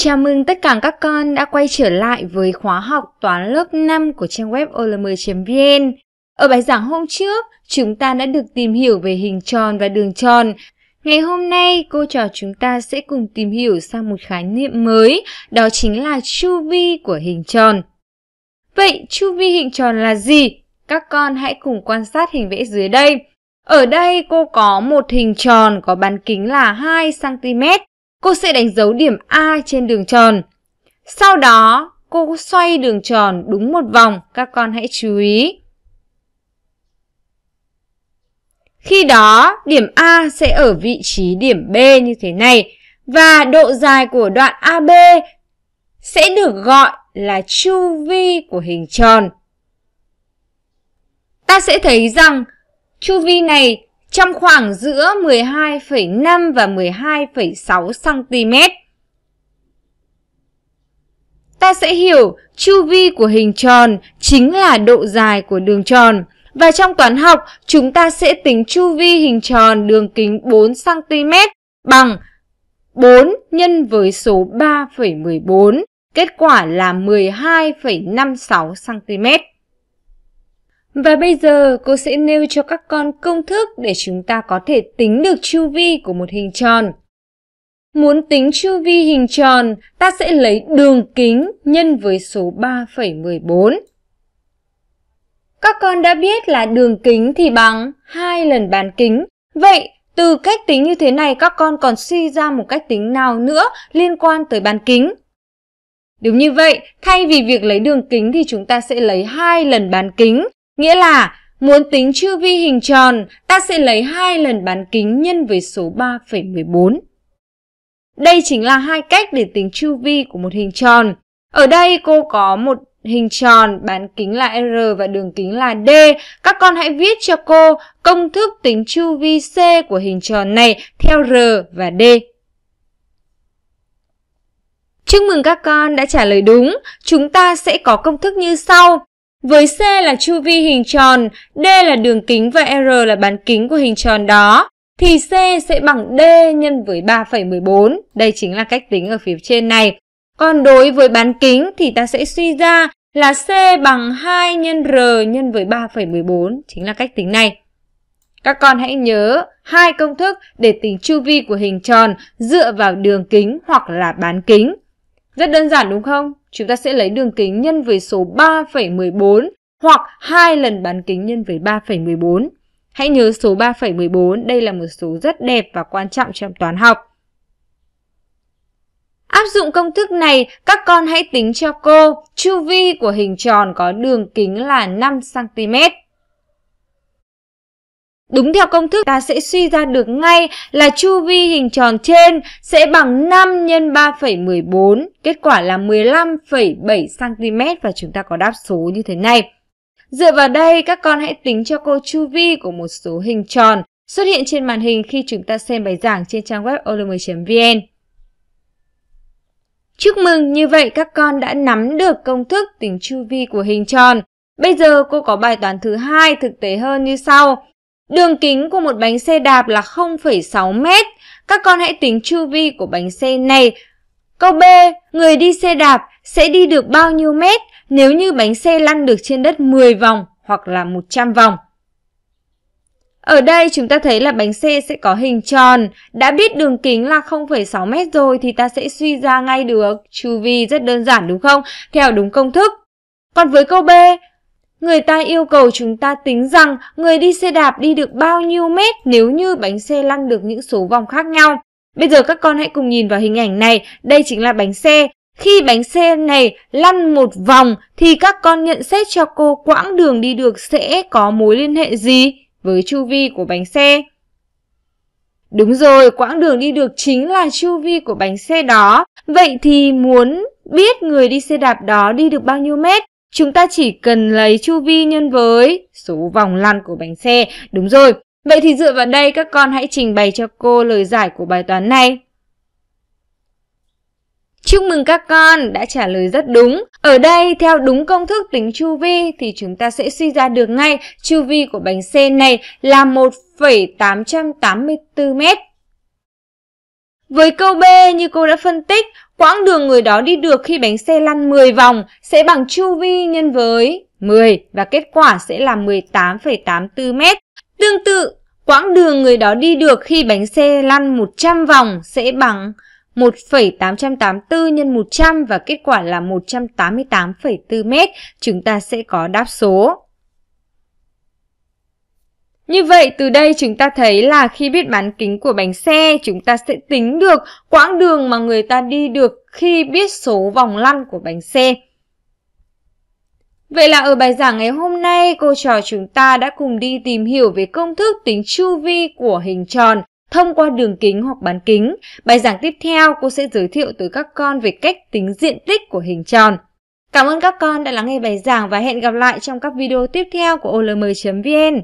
Chào mừng tất cả các con đã quay trở lại với khóa học toán lớp 5 của trang web olm.vn. Ở bài giảng hôm trước, chúng ta đã được tìm hiểu về hình tròn và đường tròn. Ngày hôm nay, cô trò chúng ta sẽ cùng tìm hiểu sang một khái niệm mới, đó chính là chu vi của hình tròn. Vậy chu vi hình tròn là gì? Các con hãy cùng quan sát hình vẽ dưới đây. Ở đây cô có một hình tròn có bán kính là 2cm cô sẽ đánh dấu điểm A trên đường tròn. Sau đó, cô xoay đường tròn đúng một vòng, các con hãy chú ý. Khi đó, điểm A sẽ ở vị trí điểm B như thế này và độ dài của đoạn AB sẽ được gọi là chu vi của hình tròn. Ta sẽ thấy rằng chu vi này trong khoảng giữa 12,5 và 12,6 cm. Ta sẽ hiểu chu vi của hình tròn chính là độ dài của đường tròn. Và trong toán học, chúng ta sẽ tính chu vi hình tròn đường kính 4cm bằng 4 nhân với số 3,14, kết quả là 12,56cm. Và bây giờ cô sẽ nêu cho các con công thức để chúng ta có thể tính được chu vi của một hình tròn. Muốn tính chu vi hình tròn, ta sẽ lấy đường kính nhân với số 3,14. Các con đã biết là đường kính thì bằng 2 lần bán kính. Vậy từ cách tính như thế này các con còn suy ra một cách tính nào nữa liên quan tới bán kính? Đúng như vậy, thay vì việc lấy đường kính thì chúng ta sẽ lấy 2 lần bán kính Nghĩa là muốn tính chu vi hình tròn, ta sẽ lấy hai lần bán kính nhân với số 3,14. Đây chính là hai cách để tính chu vi của một hình tròn. Ở đây cô có một hình tròn, bán kính là R và đường kính là D. Các con hãy viết cho cô công thức tính chu vi C của hình tròn này theo R và D. Chúc mừng các con đã trả lời đúng. Chúng ta sẽ có công thức như sau. Với C là chu vi hình tròn, D là đường kính và R là bán kính của hình tròn đó, thì C sẽ bằng D nhân với 3,14. Đây chính là cách tính ở phía trên này. Còn đối với bán kính thì ta sẽ suy ra là C bằng 2 nhân R nhân với 3,14, chính là cách tính này. Các con hãy nhớ hai công thức để tính chu vi của hình tròn dựa vào đường kính hoặc là bán kính. Rất đơn giản đúng không? chúng ta sẽ lấy đường kính nhân với số 3,14 hoặc 2 lần bán kính nhân với 3,14. Hãy nhớ số 3,14 đây là một số rất đẹp và quan trọng trong toán học. Áp dụng công thức này, các con hãy tính cho cô chu vi của hình tròn có đường kính là 5cm. Đúng theo công thức ta sẽ suy ra được ngay là chu vi hình tròn trên sẽ bằng 5 x 3,14, kết quả là 15,7cm và chúng ta có đáp số như thế này. Dựa vào đây, các con hãy tính cho cô chu vi của một số hình tròn xuất hiện trên màn hình khi chúng ta xem bài giảng trên trang web olm.vn. Chúc mừng, như vậy các con đã nắm được công thức tính chu vi của hình tròn. Bây giờ cô có bài toán thứ hai thực tế hơn như sau. Đường kính của một bánh xe đạp là 0,6 mét. Các con hãy tính chu vi của bánh xe này. Câu B, người đi xe đạp sẽ đi được bao nhiêu mét nếu như bánh xe lăn được trên đất 10 vòng hoặc là 100 vòng? Ở đây chúng ta thấy là bánh xe sẽ có hình tròn. Đã biết đường kính là 0,6 mét rồi thì ta sẽ suy ra ngay được chu vi rất đơn giản đúng không? Theo đúng công thức. Còn với câu B, Người ta yêu cầu chúng ta tính rằng người đi xe đạp đi được bao nhiêu mét nếu như bánh xe lăn được những số vòng khác nhau. Bây giờ các con hãy cùng nhìn vào hình ảnh này, đây chính là bánh xe. Khi bánh xe này lăn một vòng thì các con nhận xét cho cô quãng đường đi được sẽ có mối liên hệ gì với chu vi của bánh xe. Đúng rồi, quãng đường đi được chính là chu vi của bánh xe đó. Vậy thì muốn biết người đi xe đạp đó đi được bao nhiêu mét Chúng ta chỉ cần lấy chu vi nhân với số vòng lăn của bánh xe. Đúng rồi, vậy thì dựa vào đây các con hãy trình bày cho cô lời giải của bài toán này. Chúc mừng các con đã trả lời rất đúng. Ở đây, theo đúng công thức tính chu vi thì chúng ta sẽ suy ra được ngay chu vi của bánh xe này là 1,884 mét. Với câu B như cô đã phân tích, quãng đường người đó đi được khi bánh xe lăn 10 vòng sẽ bằng chu vi nhân với 10 và kết quả sẽ là 18,84 m. Tương tự, quãng đường người đó đi được khi bánh xe lăn 100 vòng sẽ bằng 1,884 nhân 100 và kết quả là 188,4 m. Chúng ta sẽ có đáp số như vậy, từ đây chúng ta thấy là khi biết bán kính của bánh xe, chúng ta sẽ tính được quãng đường mà người ta đi được khi biết số vòng lăn của bánh xe. Vậy là ở bài giảng ngày hôm nay, cô trò chúng ta đã cùng đi tìm hiểu về công thức tính chu vi của hình tròn thông qua đường kính hoặc bán kính. Bài giảng tiếp theo, cô sẽ giới thiệu tới các con về cách tính diện tích của hình tròn. Cảm ơn các con đã lắng nghe bài giảng và hẹn gặp lại trong các video tiếp theo của olm.vn.